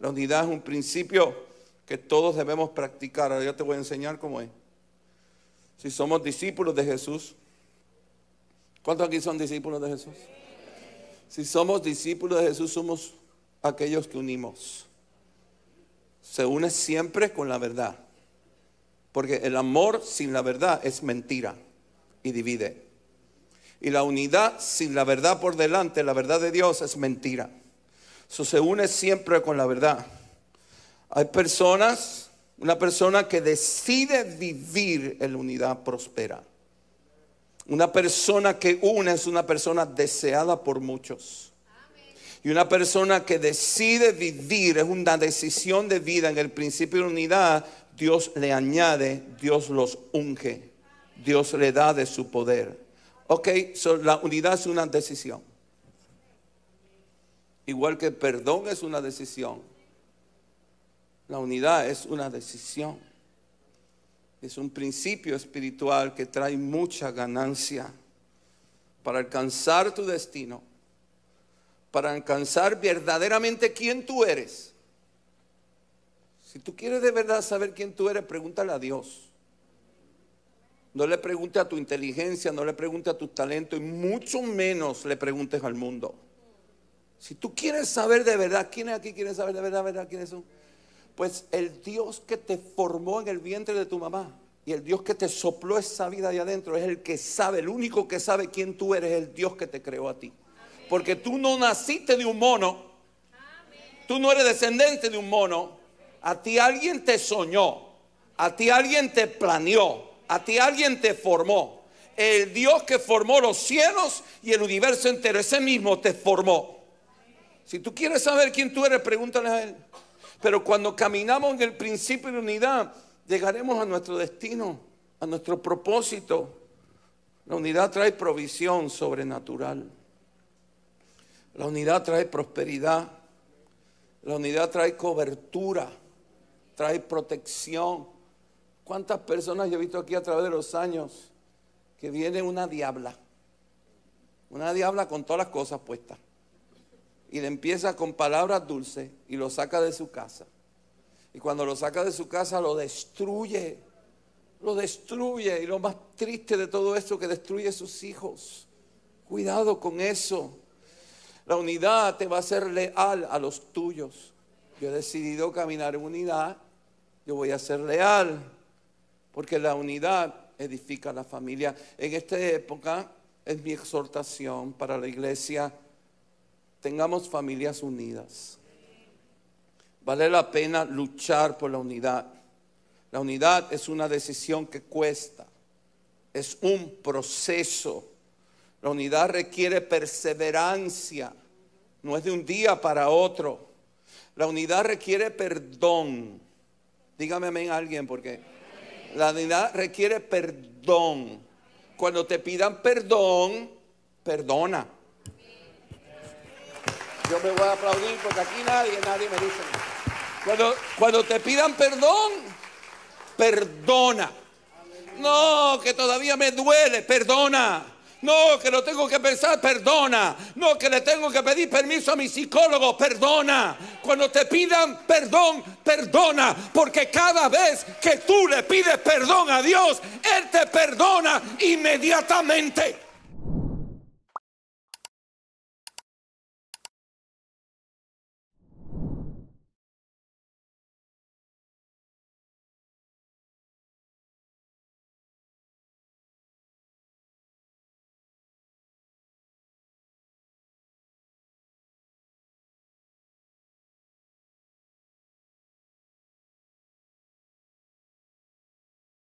La unidad es un principio que todos debemos practicar. Ahora yo te voy a enseñar cómo es. Si somos discípulos de Jesús, ¿cuántos aquí son discípulos de Jesús? Si somos discípulos de Jesús, somos aquellos que unimos. Se une siempre con la verdad. Porque el amor sin la verdad es mentira y divide. Y la unidad sin la verdad por delante, la verdad de Dios, es mentira. Eso se une siempre con la verdad. Hay personas, una persona que decide vivir en la unidad prospera. Una persona que une es una persona deseada por muchos. Y una persona que decide vivir es una decisión de vida. En el principio de la unidad, Dios le añade, Dios los unge, Dios le da de su poder. Ok, la unidad es una decisión. Igual que el perdón es una decisión. La unidad es una decisión. Es un principio espiritual que trae mucha ganancia para alcanzar tu destino, para alcanzar verdaderamente quién tú eres. Si tú quieres de verdad saber quién tú eres, pregúntale a Dios. No le preguntes a tu inteligencia, no le preguntes a tu talento y mucho menos le preguntes al mundo. Si tú quieres saber de verdad, es aquí quieres saber de verdad, verdad quiénes son? Pues el Dios que te formó en el vientre de tu mamá y el Dios que te sopló esa vida ahí adentro es el que sabe, el único que sabe quién tú eres, el Dios que te creó a ti. Porque tú no naciste de un mono, tú no eres descendente de un mono, a ti alguien te soñó, a ti alguien te planeó, a ti alguien te formó. El Dios que formó los cielos y el universo entero, ese mismo te formó. Si tú quieres saber quién tú eres, pregúntale a Él. Pero cuando caminamos en el principio de unidad, llegaremos a nuestro destino, a nuestro propósito. La unidad trae provisión sobrenatural. La unidad trae prosperidad. La unidad trae cobertura, trae protección. ¿Cuántas personas yo he visto aquí a través de los años que viene una diabla? Una diabla con todas las cosas puestas y le empieza con palabras dulces y lo saca de su casa. Y cuando lo saca de su casa lo destruye, lo destruye. Y lo más triste de todo esto que destruye sus hijos. Cuidado con eso. La unidad te va a ser leal a los tuyos. Yo he decidido caminar en unidad. Yo voy a ser leal. Porque la unidad edifica la familia. En esta época es mi exhortación para la iglesia tengamos familias unidas. Vale la pena luchar por la unidad. La unidad es una decisión que cuesta, es un proceso. La unidad requiere perseverancia, no es de un día para otro. La unidad requiere perdón. Dígame amén a alguien porque la unidad requiere perdón. Cuando te pidan perdón, perdona. Yo me voy a aplaudir porque aquí nadie, nadie me dice Cuando, cuando te pidan perdón, perdona. No, que todavía me duele, perdona. No, que lo tengo que pensar, perdona. No, que le tengo que pedir permiso a mi psicólogo, perdona. Cuando te pidan perdón, perdona. Porque cada vez que tú le pides perdón a Dios, Él te perdona inmediatamente.